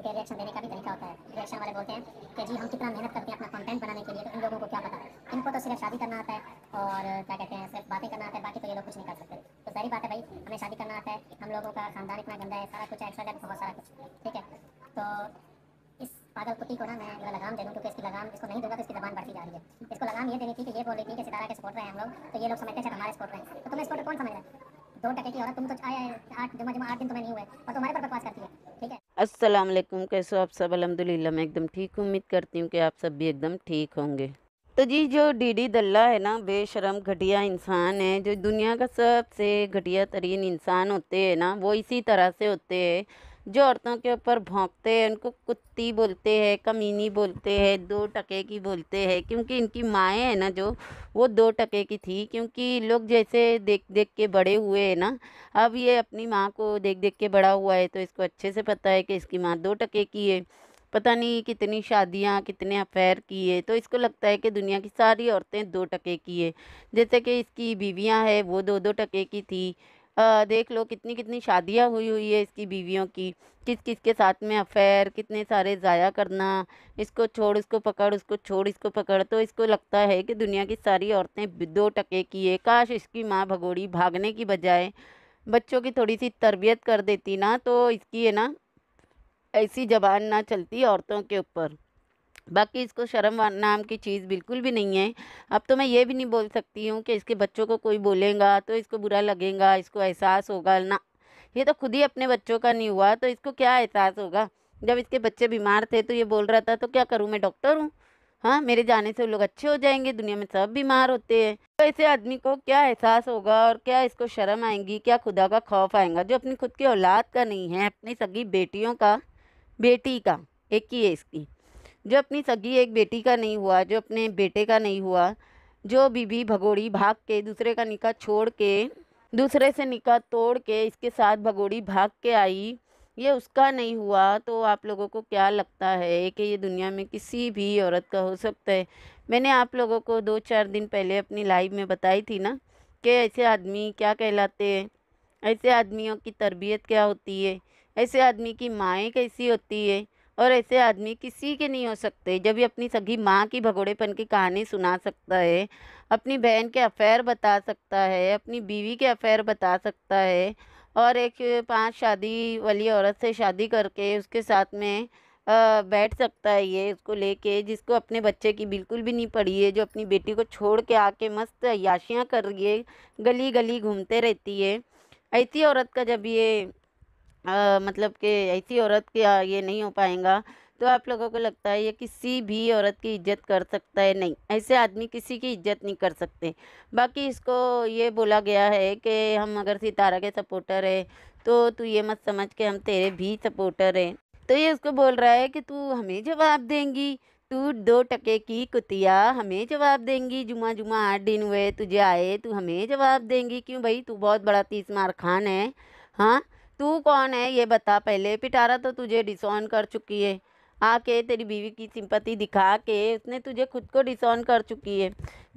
क्योंकि रिएक्शन देने का भी तरीका होता है रिएक्शन वाले बोलते हैं कि जी हम कितना मेहनत करते हैं अपना कंटेंट बनाने के लिए तो इन लोगों को क्या पता है इनको तो सिर्फ शादी करना आता है और क्या कहते हैं सिर्फ बातें करना आता है बाकी तो ये लोग कुछ नहीं कर सकते तो सही बात है भाई हमें शादी करना आता है हम लोगों का खानदान इतना गंदा है सारा कुछ ऐसा डेट बहुत सारा कुछ ठीक है तो इस पागल कुत्ती को ना मैं जो लगाम दे दूँ क्योंकि इसकी लगाम इसको नहीं दूंगा तो इसकी जबान बढ़ती जा रही है इसको लगाम ये देनी थी कि ये बोल रही थी कि सितारा के सपोर्ट रहे हैं हम लोग तो ये लोग समझते हैं अच्छा, हमारे सपोर्ट रहे हैं तो तुम्हें सपोर्ट कौन समझ रहे हैं दो टके की औरत तुम तो आए आठ जमा जमा आठ दिन तुम्हें नहीं हुए और तुम्हारे पर बकवास करती है ठीक है अस्सलाम वालेकुम कैसे हो आप सब अलहमदिल्ला मैं एकदम ठीक उम्मीद करती हूँ कि आप सब भी एकदम ठीक होंगे तो जी जो डीडी दल्ला है ना बेशरम घटिया इंसान है जो दुनिया का सबसे घटिया तरीन इंसान होते हैं ना वो इसी तरह से होते हैं जो औरतों के ऊपर भोंकते हैं उनको कुत्ती बोलते हैं कमीनी बोलते हैं दो टके की बोलते हैं क्योंकि इनकी माएँ हैं ना जो वो दो टके की थी क्योंकि लोग जैसे देख देख के बड़े हुए हैं ना अब ये अपनी माँ को देख देख के बड़ा हुआ है तो इसको अच्छे से पता है कि इसकी माँ दो टके की है पता नहीं कितनी शादियाँ कितने अफेयर किए तो इसको लगता है कि दुनिया की सारी औरतें दो टके की है जैसे कि इसकी बीवियाँ है वो दो दो टके की थी देख लो कितनी कितनी शादियाँ हुई हुई है इसकी बीवियों की किस किस के साथ में अफेयर कितने सारे ज़ाया करना इसको छोड़ इसको पकड़ उसको छोड़ इसको पकड़ तो इसको लगता है कि दुनिया की सारी औरतें दो टके की है काश इसकी माँ भगोड़ी भागने की बजाय बच्चों की थोड़ी सी तरबियत कर देती ना तो इसकी है ना ऐसी जबान ना चलती औरतों के ऊपर बाकी इसको शर्म नाम की चीज़ बिल्कुल भी नहीं है अब तो मैं ये भी नहीं बोल सकती हूँ कि इसके बच्चों को कोई बोलेगा तो इसको बुरा लगेगा इसको एहसास होगा ना ये तो खुद ही अपने बच्चों का नहीं हुआ तो इसको क्या एहसास होगा जब इसके बच्चे बीमार थे तो ये बोल रहा था तो क्या करूँ मैं डॉक्टर हूँ हाँ मेरे जाने से वो लोग अच्छे हो जाएंगे दुनिया में सब बीमार होते हैं तो ऐसे आदमी को क्या एहसास होगा और क्या इसको शर्म आएंगी क्या खुदा का खौफ आएगा जो अपनी खुद की औलाद का नहीं है अपनी सगी बेटियों का बेटी का एक ही है इसकी जो अपनी सगी एक बेटी का नहीं हुआ जो अपने बेटे का नहीं हुआ जो बीबी भगोड़ी भाग के दूसरे का निकाह छोड़ के दूसरे से निकाह तोड़ के इसके साथ भगोड़ी भाग के आई ये उसका नहीं हुआ तो आप लोगों को क्या लगता है कि ये दुनिया में किसी भी औरत का हो सकता है मैंने आप लोगों को दो चार दिन पहले अपनी लाइव में बताई थी ना कि ऐसे आदमी क्या कहलाते हैं ऐसे आदमियों की तरबियत क्या होती है ऐसे आदमी की माएँ कैसी होती है और ऐसे आदमी किसी के नहीं हो सकते जब ये अपनी सगी माँ की भगोड़ेपन की कहानी सुना सकता है अपनी बहन के अफेयर बता सकता है अपनी बीवी के अफेयर बता सकता है और एक पांच शादी वाली औरत से शादी करके उसके साथ में बैठ सकता है ये उसको लेके जिसको अपने बच्चे की बिल्कुल भी नहीं पड़ी है जो अपनी बेटी को छोड़ के आके मस्त याशियाँ कर रही है गली गली घूमते रहती है ऐसी औरत का जब ये आ, मतलब कि ऐसी औरत के ये नहीं हो पाएगा तो आप लोगों को लगता है ये किसी भी औरत की इज्जत कर सकता है नहीं ऐसे आदमी किसी की इज्जत नहीं कर सकते बाकी इसको ये बोला गया है कि हम अगर सितारा के सपोर्टर है तो तू ये मत समझ के हम तेरे भी सपोर्टर हैं तो ये उसको बोल रहा है कि तू हमें जवाब देंगी तू दो टके की कुतिया हमें जवाब देंगी जुमा जुमा आठ दिन हुए तुझे आए तू हमें जवाब देंगी क्यों भाई तू बहुत बड़ा तीस मार खान है हाँ तू कौन है ये बता पहले पिटारा तो तुझे डिसऑन कर चुकी है आके तेरी बीवी की सिंपति दिखा के उसने तुझे खुद को डिसऑन कर चुकी है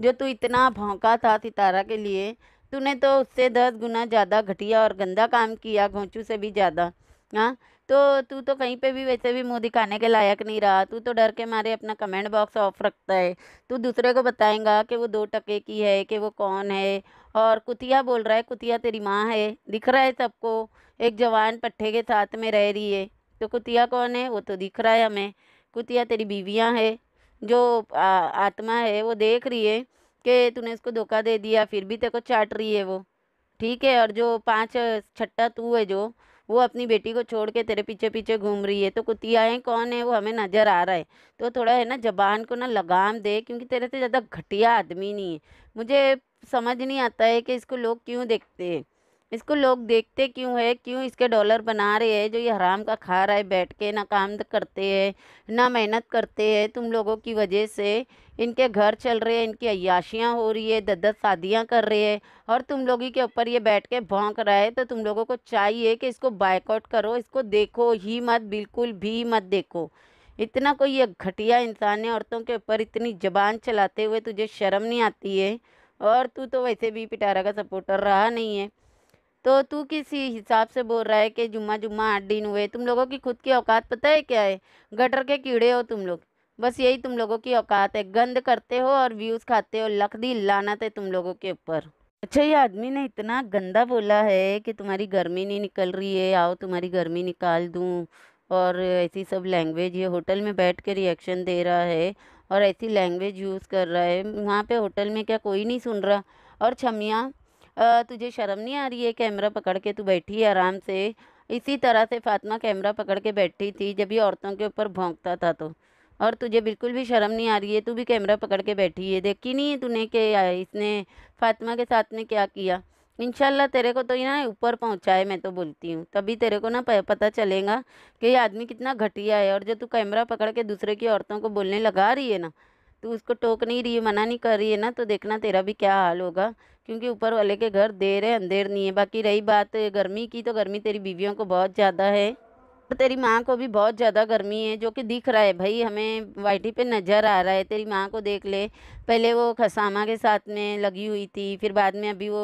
जो तू इतना भौंका था सितारा के लिए तूने तो उससे दस गुना ज़्यादा घटिया और गंदा काम किया घोंचू से भी ज़्यादा हाँ तो तू तो कहीं पे भी वैसे भी मुंह दिखाने के लायक नहीं रहा तू तो डर के मारे अपना कमेंट बॉक्स ऑफ रखता है तू दूसरे को बताएगा कि वो दो टके की है कि वो कौन है और कुतिया बोल रहा है कुतिया तेरी माँ है दिख रहा है सबको एक जवान पट्टे के साथ में रह रही है तो कुतिया कौन है वो तो दिख रहा है हमें कुतिया तेरी बीवियाँ है जो आ, आत्मा है वो देख रही है कि तूने उसको धोखा दे दिया फिर भी तेरे को चाट रही है वो ठीक है और जो पाँच छट्टा तू है जो वो अपनी बेटी को छोड़ के तेरे पीछे पीछे घूम रही है तो है कौन है वो हमें नज़र आ रहा है तो थोड़ा है ना जबान को ना लगाम दे क्योंकि तेरे से ज़्यादा घटिया आदमी नहीं है मुझे समझ नहीं आता है कि इसको लोग क्यों देखते हैं इसको लोग देखते क्यों है क्यों इसके डॉलर बना रहे हैं जो ये हराम का खा रहा है बैठ के ना काम करते हैं ना मेहनत करते हैं तुम लोगों की वजह से इनके घर चल रहे हैं इनकी अयाशियाँ हो रही है ददत शादियाँ कर रहे हैं और तुम लोगों के ऊपर ये बैठ के भोंक रहा है तो तुम लोगों को चाहिए कि इसको बाइकआउट करो इसको देखो ही मत बिल्कुल भी मत देखो इतना कोई ये घटिया इंसान है औरतों के ऊपर इतनी जबान चलाते हुए तुझे शर्म नहीं आती है और तू तो वैसे भी पिटारा का सपोर्टर रहा नहीं है तो तू किसी हिसाब से बोल रहा है कि जुम्मा जुम्मा आठ दिन हुए तुम लोगों की खुद की औकात पता है क्या है गटर के कीड़े हो तुम लोग बस यही तुम लोगों की औकात है गंद करते हो और व्यूज़ खाते हो दी लाना है तुम लोगों के ऊपर अच्छा ये आदमी ने इतना गंदा बोला है कि तुम्हारी गर्मी नहीं निकल रही है आओ तुम्हारी गर्मी निकाल दूँ और ऐसी सब लैंग्वेज ये होटल में बैठ के रिएक्शन दे रहा है और ऐसी लैंग्वेज यूज़ कर रहा है वहाँ पे होटल में क्या कोई नहीं सुन रहा और छमिया तुझे शर्म नहीं आ रही है कैमरा पकड़ के तू बैठी है आराम से इसी तरह से फातिमा कैमरा पकड़ के बैठी थी जब ये औरतों के ऊपर भोंकता था तो और तुझे बिल्कुल भी शर्म नहीं आ रही है तू भी कैमरा पकड़ के बैठी है देखी नहीं है तूने के इसने फातिमा के साथ में क्या किया इनशाला तेरे को तो ना ऊपर पहुँचाए मैं तो बोलती हूँ तभी तेरे को ना पता चलेगा कि ये आदमी कितना घटिया है और जो तू कैमरा पकड़ के दूसरे की औरतों को बोलने लगा रही है ना तू उसको टोक नहीं रही है मना नहीं कर रही है ना तो देखना तेरा भी क्या हाल होगा क्योंकि ऊपर वाले के घर देर है अंधेर नहीं है बाकी रही बात गर्मी की तो गर्मी तेरी बीवियों को बहुत ज़्यादा है और तेरी माँ को भी बहुत ज़्यादा गर्मी है जो कि दिख रहा है भाई हमें वाइटी पे नज़र आ रहा है तेरी माँ को देख ले पहले वो खसामा के साथ में लगी हुई थी फिर बाद में अभी वो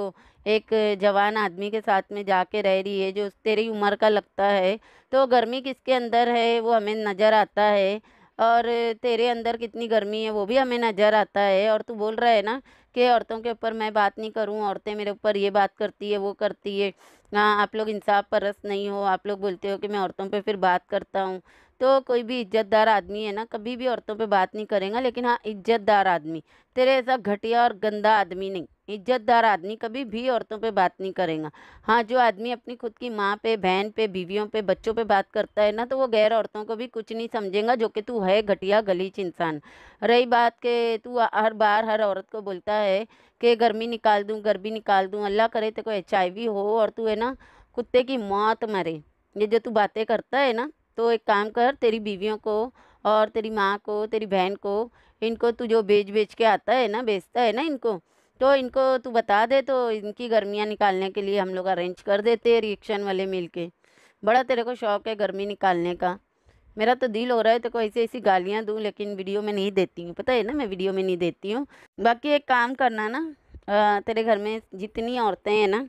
एक जवान आदमी के साथ में जाके रह रही है जो तेरी उम्र का लगता है तो गर्मी किसके अंदर है वो हमें नज़र आता है और तेरे अंदर कितनी गर्मी है वो भी हमें नज़र आता है और तू बोल रहा है ना कि औरतों के ऊपर मैं बात नहीं करूँ औरतें मेरे ऊपर ये बात करती है वो करती है हाँ आप लोग इंसाफ परस्त नहीं हो आप लोग बोलते हो कि मैं औरतों पर फिर बात करता हूँ तो कोई भी इज्जतदार आदमी है ना कभी भी औरतों पे बात नहीं करेगा लेकिन हाँ इज्जतदार आदमी तेरे ऐसा घटिया और गंदा आदमी नहीं इज्जतदार आदमी कभी भी औरतों पे बात नहीं करेगा हाँ जो आदमी अपनी खुद की माँ पे बहन पे बीवियों पे बच्चों पे बात करता है ना तो वो गैर औरतों को भी कुछ नहीं समझेगा जो कि तू है घटिया गलीच इंसान रही बात के तू हर बार हर औरत को बोलता है कि गर्मी निकाल दूँ गर्मी निकाल दूँ अल्लाह करे तो कोई एच हो और तू है ना कुत्ते की मौत मरे ये जो तू बातें करता है ना तो एक काम कर तेरी बीवियों को और तेरी माँ को तेरी बहन को इनको तू जो बेच बेच के आता है ना बेचता है ना इनको तो इनको तू बता दे तो इनकी गर्मियाँ निकालने के लिए हम लोग अरेंज कर देते हैं रिएक्शन वाले मिल के बड़ा तेरे को शौक़ है गर्मी निकालने का मेरा तो दिल हो रहा है तो कोई ऐसी ऐसी गालियाँ दूँ लेकिन वीडियो में नहीं देती हूँ पता है ना मैं वीडियो में नहीं देती हूँ बाकी एक काम करना ना तेरे घर में जितनी औरतें हैं ना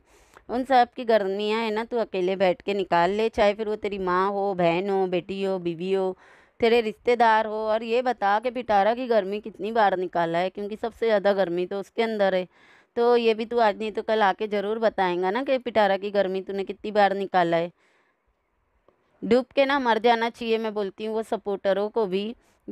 उन सब की गर्मियाँ है ना तू अकेले बैठ के निकाल ले चाहे फिर वो तेरी माँ हो बहन हो बेटी हो बीवी हो तेरे रिश्तेदार हो और ये बता कि पिटारा की गर्मी कितनी बार निकाला है क्योंकि सबसे ज़्यादा गर्मी तो उसके अंदर है तो ये भी तू आज नहीं तो कल आके ज़रूर बताएगा ना कि पिटारा की गर्मी तूने कितनी बार निकाला है डूब के ना मर जाना चाहिए मैं बोलती हूँ वो सपोर्टरों को भी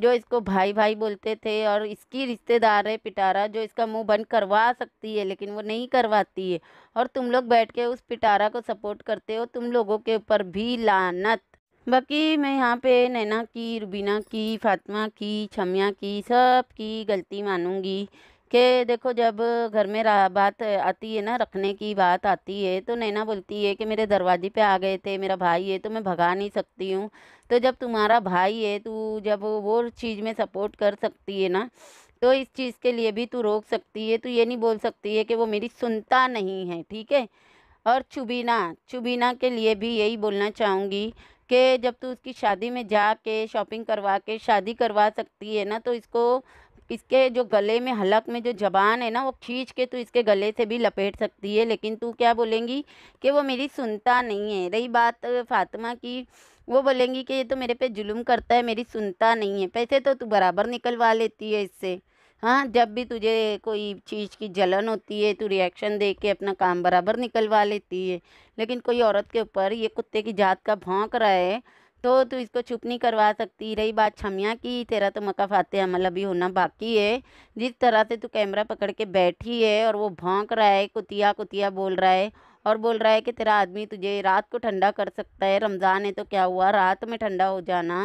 जो इसको भाई भाई बोलते थे और इसकी रिश्तेदार है पिटारा जो इसका मुंह बंद करवा सकती है लेकिन वो नहीं करवाती है और तुम लोग बैठ के उस पिटारा को सपोर्ट करते हो तुम लोगों के ऊपर भी लानत बाकी मैं यहाँ पे नैना की रुबीना की फातिमा की छमिया की सब की गलती मानूंगी कि देखो जब घर में बात आती है ना रखने की बात आती है तो नैना बोलती है कि मेरे दरवाजे पे आ गए थे मेरा भाई है तो मैं भगा नहीं सकती हूँ तो जब तुम्हारा भाई है तू जब वो चीज़ में सपोर्ट कर सकती है ना तो इस चीज़ के लिए भी तू रोक सकती है तू ये नहीं बोल सकती है कि वो मेरी सुनता नहीं है ठीक है और चुबीना चुबीना के लिए भी यही बोलना चाहूँगी कि जब तू उसकी शादी में जा के शॉपिंग करवा के शादी करवा सकती है ना तो इसको इसके जो गले में हलक में जो जबान है ना वो खींच के तू तो इसके गले से भी लपेट सकती है लेकिन तू क्या बोलेंगी कि वो मेरी सुनता नहीं है रही बात फातिमा की वो बोलेंगी कि ये तो मेरे पे जुल्म करता है मेरी सुनता नहीं है पैसे तो तू बराबर निकलवा लेती है इससे हाँ जब भी तुझे कोई चीज़ की जलन होती है तू रिएक्शन दे के अपना काम बराबर निकलवा लेती है लेकिन कोई औरत के ऊपर ये कुत्ते की जात का भौंक रहा है तो तू इसको चुप नहीं करवा सकती रही बात छमिया की तेरा तो मका फाते अमल अभी होना बाकी है जिस तरह से तू कैमरा पकड़ के बैठी है और वो भौंक रहा है कुतिया कुतिया बोल रहा है और बोल रहा है कि तेरा आदमी तुझे रात को ठंडा कर सकता है रमज़ान है तो क्या हुआ रात में ठंडा हो जाना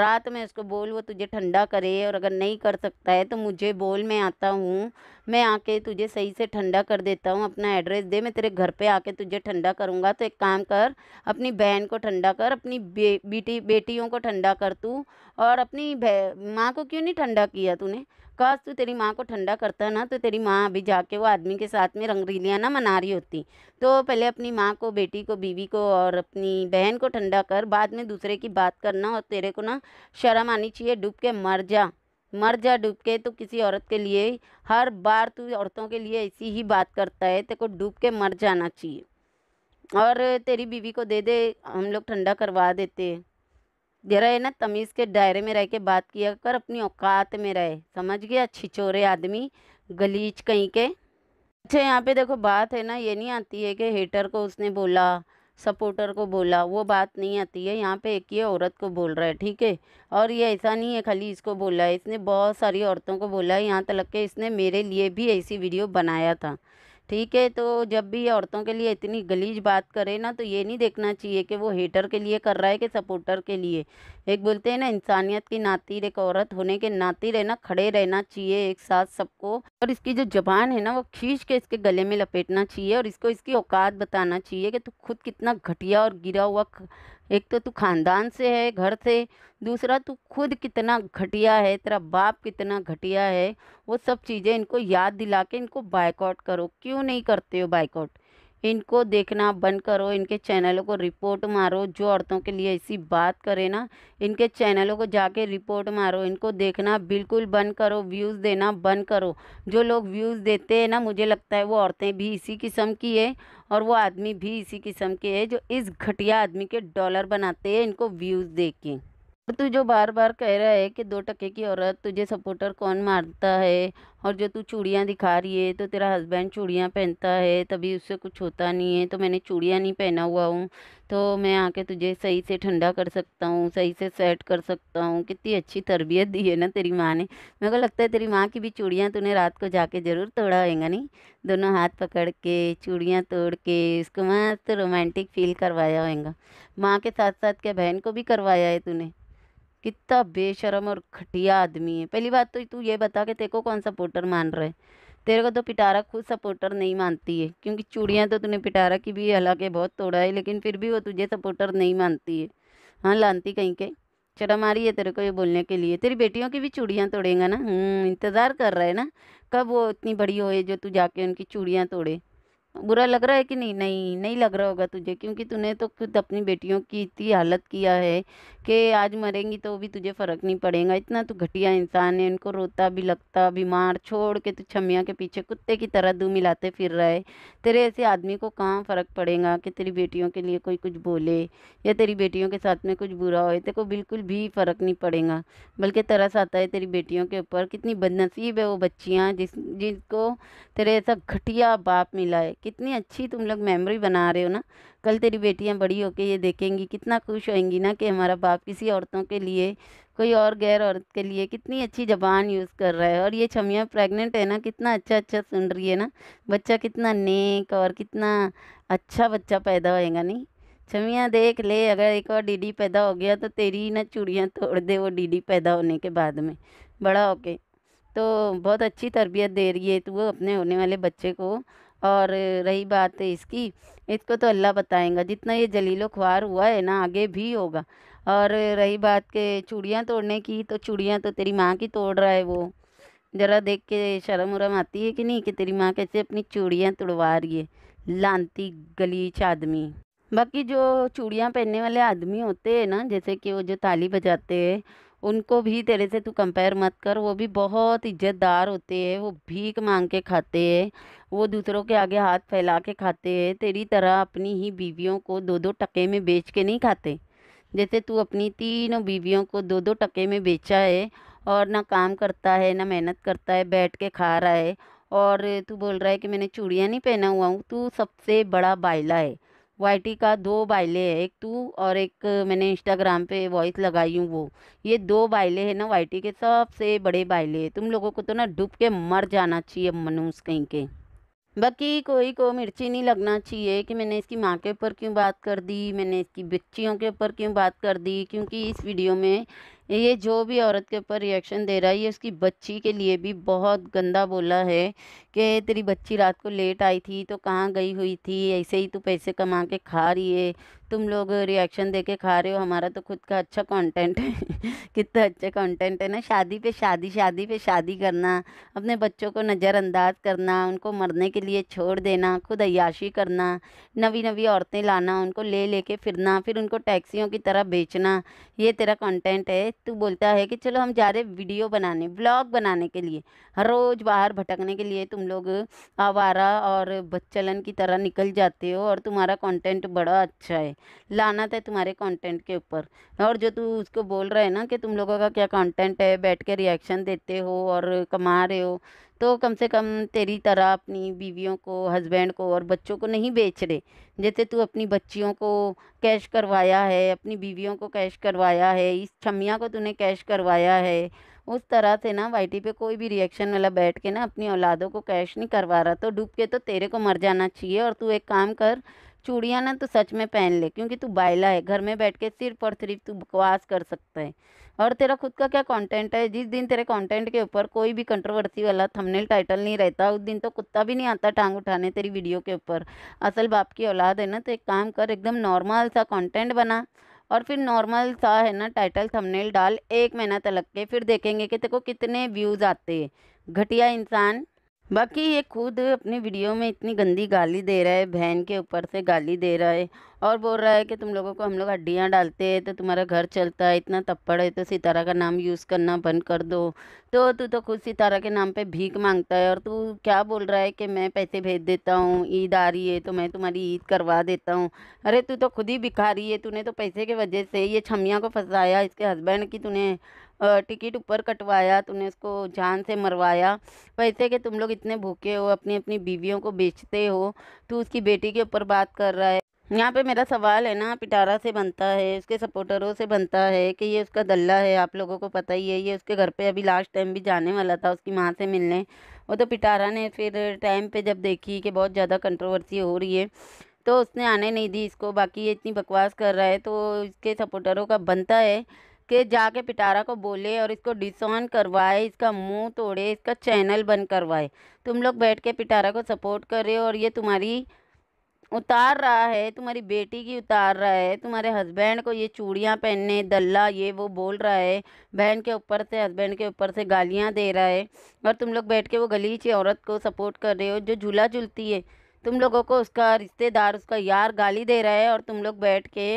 रात में उसको बोल वो तुझे ठंडा करे और अगर नहीं कर सकता है तो मुझे बोल मैं आता हूँ मैं आके तुझे सही से ठंडा कर देता हूँ अपना एड्रेस दे मैं तेरे घर पे आके तुझे ठंडा करूँगा तो एक काम कर अपनी बहन को ठंडा कर अपनी बे, बेटी बेटियों को ठंडा कर तू और अपनी माँ को क्यों नहीं ठंडा किया तूने काश तू तेरी माँ को ठंडा करता ना तो तेरी माँ अभी जाके वो आदमी के साथ में रंगरीलियाँ ना मना रही होती तो पहले अपनी माँ को बेटी को बीवी को और अपनी बहन को ठंडा कर बाद में दूसरे की बात करना और तेरे को ना शर्म आनी चाहिए डूब के मर जा मर जा डूब के तो किसी औरत के लिए हर बार तू औरतों के लिए ऐसी ही बात करता है तेरे को डूब के मर जाना चाहिए और तेरी बीवी को दे दे हम लोग ठंडा करवा देते हैं जरा है ना तमीज़ के दायरे में रह के बात किया कर अपनी औकात में रहे समझ गया छिचोरे आदमी गलीच कहीं के अच्छा यहाँ पे देखो बात है ना ये नहीं आती है कि हेटर को उसने बोला सपोर्टर को बोला वो बात नहीं आती है यहाँ पे एक ही औरत को बोल रहा है ठीक है और ये ऐसा नहीं है खाली इसको बोला है इसने बहुत सारी औरतों को बोला है यहाँ तक के इसने मेरे लिए भी ऐसी वीडियो बनाया था ठीक है तो जब भी औरतों के लिए इतनी गलीज बात करे ना तो ये नहीं देखना चाहिए कि वो हेटर के लिए कर रहा है कि सपोर्टर के लिए एक बोलते हैं ना इंसानियत की नातिर एक औरत होने के नाती रहना खड़े रहना चाहिए एक साथ सबको और इसकी जो जबान है ना वो खींच के इसके गले में लपेटना चाहिए और इसको इसकी औकात बताना चाहिए कि तू खुद कितना घटिया और गिरा हुआ एक तो तू खानदान से है घर से दूसरा तू खुद कितना घटिया है तेरा बाप कितना घटिया है वो सब चीज़ें इनको याद दिला के इनको बाइकआउट करो क्यों नहीं करते हो बाइकआउट इनको देखना बंद करो इनके चैनलों को रिपोर्ट मारो जो औरतों के लिए ऐसी बात करे ना इनके चैनलों को जाके रिपोर्ट मारो इनको देखना बिल्कुल बंद करो व्यूज़ देना बंद करो जो लोग व्यूज़ देते हैं ना मुझे लगता है वो औरतें भी इसी किस्म की है और वो आदमी भी इसी किस्म के है जो इस घटिया आदमी के डॉलर बनाते हैं इनको व्यूज़ दे के तू जो बार बार कह रहा है कि दो टके की औरत तुझे सपोर्टर कौन मारता है और जो तू चूड़ियाँ दिखा रही है तो तेरा हस्बैंड चूड़ियाँ पहनता है तभी उससे कुछ होता नहीं है तो मैंने चूड़ियाँ नहीं पहना हुआ हूँ तो मैं आके तुझे सही से ठंडा कर सकता हूँ सही से सेट कर सकता हूँ कितनी अच्छी तरबियत दी है ना तेरी माँ ने मेरे को लगता है तेरी माँ की भी चूड़ियाँ तूने रात को जाके ज़रूर तोड़ा होगा नहीं दोनों हाथ पकड़ के चूड़ियाँ तोड़ के उसको मस्त रोमांटिक फील करवाया होगा माँ के साथ साथ क्या बहन को भी करवाया है तूने कितना बेशरम और घटिया आदमी है पहली बात तो तू ये बता के तेरे को कौन सपोर्टर मान रहा है तेरे को तो पिटारा खुद सपोर्टर नहीं मानती है क्योंकि चूड़ियाँ तो तूने पिटारा की भी हालांकि बहुत तोड़ा है लेकिन फिर भी वो तुझे सपोर्टर नहीं मानती है हाँ लानती कहीं के शर्म आ रही है तेरे को ये बोलने के लिए तेरी बेटियों की भी चूड़ियाँ तोड़ेगा ना हम्म, इंतज़ार कर रहा है ना कब वो इतनी बड़ी होए जो तू जाके उनकी चूड़ियाँ तोड़े बुरा लग रहा है कि नहीं नहीं नहीं लग रहा होगा तुझे क्योंकि तूने तो खुद अपनी बेटियों की इतनी हालत किया है कि आज मरेंगी तो भी तुझे फ़र्क नहीं पड़ेगा इतना तो घटिया इंसान है उनको रोता भी लगता बीमार छोड़ के तू छमिया के पीछे कुत्ते की तरह दू मिलाते फिर रहा है तेरे ऐसे आदमी को कहाँ फ़र्क पड़ेगा कि तेरी बेटियों के लिए कोई कुछ बोले या तेरी बेटियों के साथ में कुछ बुरा हो तेरे को बिल्कुल भी फ़र्क नहीं पड़ेगा बल्कि तरस आता है तेरी बेटियों के ऊपर कितनी बदनसीब है वो बच्चियाँ जिस जिनको तेरे ऐसा घटिया बाप मिला है कितनी अच्छी तुम लोग मेमोरी बना रहे हो ना कल तेरी बेटियां बड़ी होकर ये देखेंगी कितना खुश होंगी ना कि हमारा बाप किसी औरतों के लिए कोई और गैर औरत के लिए कितनी अच्छी जबान यूज़ कर रहा है और ये छमियाँ प्रेग्नेंट है ना कितना अच्छा अच्छा सुन रही है ना बच्चा कितना नेक और कितना अच्छा बच्चा पैदा होएगा नहीं छमियाँ देख ले अगर एक और डीडी पैदा हो गया तो तेरी ना चूड़ियाँ तोड़ दे वो डीडी पैदा होने के बाद में बड़ा होके तो बहुत अच्छी तरबियत दे रही है तो वो अपने होने वाले बच्चे को और रही बात है इसकी इसको तो अल्लाह बताएगा जितना ये जलीलो ख्वार हुआ है ना आगे भी होगा और रही बात के चूड़ियाँ तोड़ने की तो चूड़ियाँ तो तेरी माँ की तोड़ रहा है वो ज़रा देख के शर्म उरम आती है कि नहीं कि तेरी माँ कैसे अपनी चूड़ियाँ तोड़वा रही है लानती गलीच आदमी बाकी जो चूड़ियाँ पहनने वाले आदमी होते हैं ना जैसे कि वो जो ताली बजाते हैं उनको भी तेरे से तू कंपेयर मत कर वो भी बहुत इज्जतदार होते हैं वो भीख मांग के खाते हैं वो दूसरों के आगे हाथ फैला के खाते हैं तेरी तरह अपनी ही बीवियों को दो दो टके में बेच के नहीं खाते जैसे तू अपनी तीनों बीवियों को दो दो टके में बेचा है और ना काम करता है ना मेहनत करता है बैठ के खा रहा है और तू बोल रहा है कि मैंने चूड़ियाँ नहीं पहना हुआ हूँ तू सबसे बड़ा बायला है वाई का दो बाइले है एक तू और एक मैंने इंस्टाग्राम पे वॉइस लगाई हूँ वो ये दो बाइले है ना वाई के सबसे बड़े बाइले है तुम लोगों को तो ना डूब के मर जाना चाहिए मनुष्य कहीं के बाकी कोई को मिर्ची नहीं लगना चाहिए कि मैंने इसकी माँ के ऊपर क्यों बात कर दी मैंने इसकी बच्चियों के ऊपर क्यों बात कर दी क्योंकि इस वीडियो में ये जो भी औरत के ऊपर रिएक्शन दे रहा है ये उसकी बच्ची के लिए भी बहुत गंदा बोला है कि तेरी बच्ची रात को लेट आई थी तो कहाँ गई हुई थी ऐसे ही तू पैसे कमा के खा रही है तुम लोग रिएक्शन दे के खा रहे हो हमारा तो खुद का अच्छा कंटेंट है कितना अच्छा कंटेंट है ना शादी पे शादी शादी पे शादी करना अपने बच्चों को नज़रअंदाज करना उनको मरने के लिए छोड़ देना खुद अयाशी करना नवी नवी औरतें लाना उनको ले लेके फिरना फिर उनको टैक्सियों की तरह बेचना ये तेरा कॉन्टेंट है तू बोलता है कि चलो हम जा रहे वीडियो बनाने ब्लॉग बनाने के लिए हर रोज़ बाहर भटकने के लिए तुम लोग आवारा और बच्चलन की तरह निकल जाते हो और तुम्हारा कंटेंट बड़ा अच्छा है लानत है तुम्हारे कंटेंट के ऊपर और जो तू उसको बोल रहा है ना कि तुम लोगों का क्या कॉन्टेंट है बैठ के रिएक्शन देते हो और कमा रहे हो तो कम से कम तेरी तरह अपनी बीवियों को हस्बैंड को और बच्चों को नहीं बेच रहे जैसे तू अपनी बच्चियों को कैश करवाया है अपनी बीवियों को कैश करवाया है इस छमिया को तूने कैश करवाया है उस तरह से ना वाई पे कोई भी रिएक्शन वाला बैठ के ना अपनी औलादों को कैश नहीं करवा रहा तो डूब के तो तेरे को मर जाना चाहिए और तू एक काम कर चूड़ियाँ ना तो सच में पहन ले क्योंकि तू बायला है घर में बैठ के सिर्फ और सिर्फ तू बकवास कर सकता है और तेरा खुद का क्या कंटेंट है जिस दिन तेरे कंटेंट के ऊपर कोई भी कंट्रोवर्सी वाला थंबनेल टाइटल नहीं रहता उस दिन तो कुत्ता भी नहीं आता टांग उठाने तेरी वीडियो के ऊपर असल बाप की औलाद है ना तो एक काम कर एकदम नॉर्मल सा कंटेंट बना और फिर नॉर्मल सा है ना टाइटल थंबनेल डाल एक महीना तक के फिर देखेंगे कि तेको कितने व्यूज़ आते हैं घटिया इंसान बाकी ये खुद अपनी वीडियो में इतनी गंदी गाली दे रहा है बहन के ऊपर से गाली दे रहा है और बोल रहा है कि तुम लोगों को हम लोग हड्डियाँ डालते हैं तो तुम्हारा घर चलता है इतना तप्पड़ है तो सितारा का नाम यूज़ करना बंद कर दो तो तू तो खुद सितारा के नाम पे भीख मांगता है और तू क्या बोल रहा है कि मैं पैसे भेज देता हूँ ईद आ रही है तो मैं तुम्हारी ईद करवा देता हूँ अरे तू तो खुद ही भिखारी है तूने तो पैसे के वजह से ये छमिया को फंसाया इसके हस्बैंड की तूने टिकट ऊपर कटवाया तूने उसको जान से मरवाया पैसे के तुम लोग इतने भूखे हो अपनी अपनी बीवियों को बेचते हो तू उसकी बेटी के ऊपर बात कर रहा है यहाँ पे मेरा सवाल है ना पिटारा से बनता है उसके सपोर्टरों से बनता है कि ये उसका गल्ला है आप लोगों को पता ही है ये उसके घर पे अभी लास्ट टाइम भी जाने वाला था उसकी माँ से मिलने वो तो पिटारा ने फिर टाइम पे जब देखी कि बहुत ज़्यादा कंट्रोवर्सी हो रही है तो उसने आने नहीं दी इसको बाकी ये इतनी बकवास कर रहा है तो इसके सपोर्टरों का बनता है के जाके पिटारा को बोले और इसको डिसऑन करवाए इसका मुंह तोड़े इसका चैनल बंद करवाए तुम लोग बैठ के पिटारा को सपोर्ट कर रहे हो और ये तुम्हारी उतार रहा है तुम्हारी बेटी की उतार रहा है तुम्हारे हस्बैंड को ये चूड़ियाँ पहनने दल्ला ये वो बोल रहा है बहन के ऊपर से हस्बैंड के ऊपर से गालियाँ दे रहा है और तुम लोग बैठ के वो गलीची औरत को सपोर्ट कर रहे हो जो झूला झूलती है तुम लोगों को उसका रिश्तेदार उसका यार गाली दे रहा है और तुम लोग बैठ के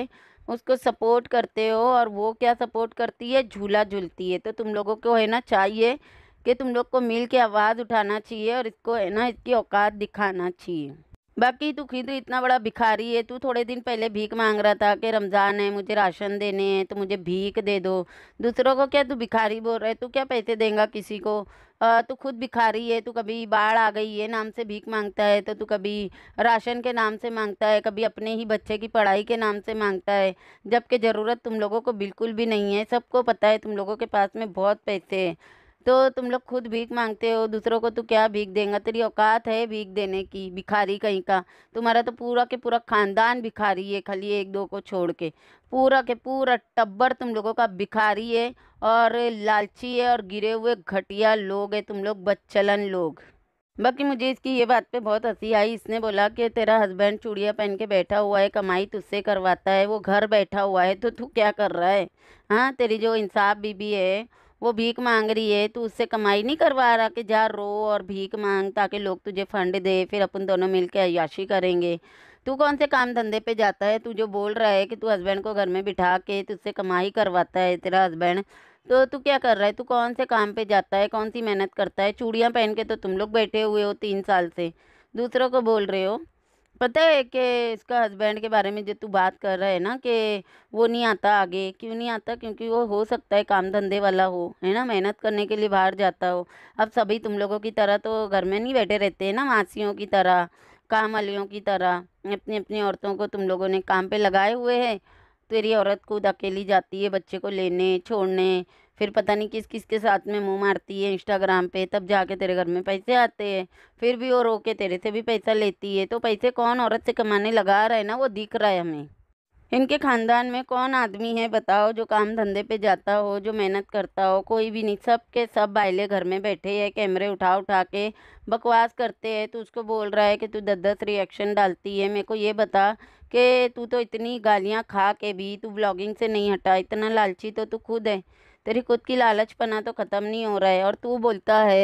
उसको सपोर्ट करते हो और वो क्या सपोर्ट करती है झूला झूलती है तो तुम लोगों को है ना चाहिए कि तुम लोग को मिल के आवाज़ उठाना चाहिए और इसको है ना इसकी औकात दिखाना चाहिए बाकी तू खुद इतना बड़ा भिखारी है तू थोड़े दिन पहले भीख मांग रहा था कि रमज़ान है मुझे राशन देने हैं तो मुझे भीख दे दो दूसरों को क्या तू भिखारी बोल रहा है तू क्या पैसे देगा किसी को तू खुद भिखारी है तू कभी बाढ़ आ गई है नाम से भीख मांगता है तो तू कभी राशन के नाम से मांगता है कभी अपने ही बच्चे की पढ़ाई के नाम से मांगता है जबकि ज़रूरत तुम लोगों को बिल्कुल भी नहीं है सबको पता है तुम लोगों के पास में बहुत पैसे हैं तो तुम लोग खुद भीख मांगते हो दूसरों को तो क्या भीख देंगे तेरी औकात है भीख देने की भिखारी कहीं का तुम्हारा तो पूरा के पूरा खानदान भिखारी है खाली एक दो को छोड़ के पूरा के पूरा टब्बर तुम लोगों का भिखारी है और लालची है और गिरे हुए घटिया लोग है तुम लोग बच्चलन लोग बाकी मुझे इसकी ये बात पे बहुत हंसी आई इसने बोला कि तेरा हस्बैंड चूड़िया पहन के बैठा हुआ है कमाई तुझसे करवाता है वो घर बैठा हुआ है तो तू क्या कर रहा है हाँ तेरी जो इंसाफ बीबी है वो भीख मांग रही है तू उससे कमाई नहीं करवा रहा कि जा रो और भीख मांग ताकि लोग तुझे फंड दे फिर अपन दोनों मिल के अयाशी करेंगे तू कौन से काम धंधे पे जाता है तू जो बोल रहा है कि तू हस्बैंड को घर में बिठा के तुझसे कमाई करवाता है तेरा हस्बैंड तो तू क्या कर रहा है तू कौन से काम पे जाता है कौन सी मेहनत करता है चूड़ियाँ पहन के तो तुम लोग बैठे हुए हो तीन साल से दूसरों को बोल रहे हो पता है कि इसका हस्बैंड के बारे में जो तू बात कर रहा है ना कि वो नहीं आता आगे क्यों नहीं आता क्योंकि वो हो सकता है काम धंधे वाला हो है ना मेहनत करने के लिए बाहर जाता हो अब सभी तुम लोगों की तरह तो घर में नहीं बैठे रहते हैं ना मासियों की तरह काम वालियों की तरह अपनी अपनी औरतों को तुम लोगों ने काम पर लगाए हुए है तेरी औरत खुद अकेली जाती है बच्चे को लेने छोड़ने फिर पता नहीं किस किस के साथ में मुंह मारती है इंस्टाग्राम पे तब जाके तेरे घर में पैसे आते हैं फिर भी वो रो के तेरे से भी पैसा लेती है तो पैसे कौन औरत से कमाने लगा रहा है ना वो दिख रहा है हमें इनके खानदान में कौन आदमी है बताओ जो काम धंधे पे जाता हो जो मेहनत करता हो कोई भी नहीं सब के सब बाइले घर में बैठे हैं कैमरे उठा उठा के बकवास करते हैं तो उसको बोल रहा है कि तू दस दस रिएक्शन डालती है मेरे को ये बता कि तू तो इतनी गालियाँ खा के भी तू ब्लॉगिंग से नहीं हटा इतना लालची तो तू खुद है तेरी खुद की लालच पना तो ख़त्म नहीं हो रहा है और तू बोलता है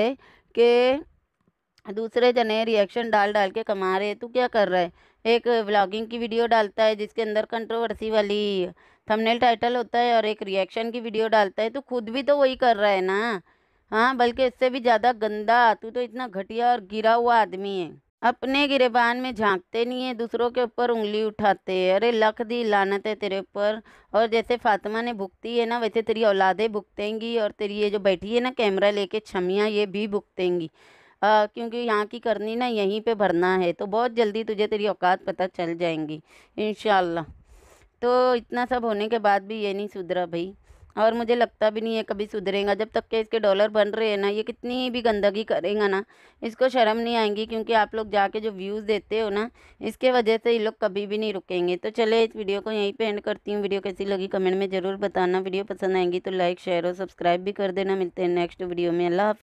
कि दूसरे जने रिएक्शन डाल डाल के कमा रहे तू क्या कर रहा है एक व्लॉगिंग की वीडियो डालता है जिसके अंदर कंट्रोवर्सी वाली थंबनेल टाइटल होता है और एक रिएक्शन की वीडियो डालता है तो खुद भी तो वही कर रहा है ना हाँ बल्कि इससे भी ज़्यादा गंदा तू तो इतना घटिया और गिरा हुआ आदमी है अपने गिरबान में झांकते नहीं है दूसरों के ऊपर उंगली उठाते हैं अरे लख दी लानत है तेरे ऊपर और जैसे फातिमा ने भुगती है ना वैसे तेरी औलादें भुगतेंगी और तेरी ये जो बैठी है ना कैमरा लेके छमियाँ ये भी भुगतेंगी क्योंकि यहाँ की करनी ना यहीं पे भरना है तो बहुत जल्दी तुझे तेरी औकात पता चल जाएंगी इन तो इतना सब होने के बाद भी ये नहीं सुधरा भाई और मुझे लगता भी नहीं है कभी सुधरेगा जब तक के इसके डॉलर बन रहे हैं ना ये कितनी भी गंदगी करेगा ना इसको शर्म नहीं आएंगी क्योंकि आप लोग जाके जो व्यूज़ देते हो ना इसके वजह से ये लोग कभी भी नहीं रुकेंगे तो चले इस वीडियो को यहीं पे एंड करती हूँ वीडियो कैसी लगी कमेंट में ज़रूर बताना वीडियो पसंद आएंगी तो लाइक शेयर और सब्सक्राइब भी कर देना मिलते हैं नेक्स्ट वीडियो में अल्लाह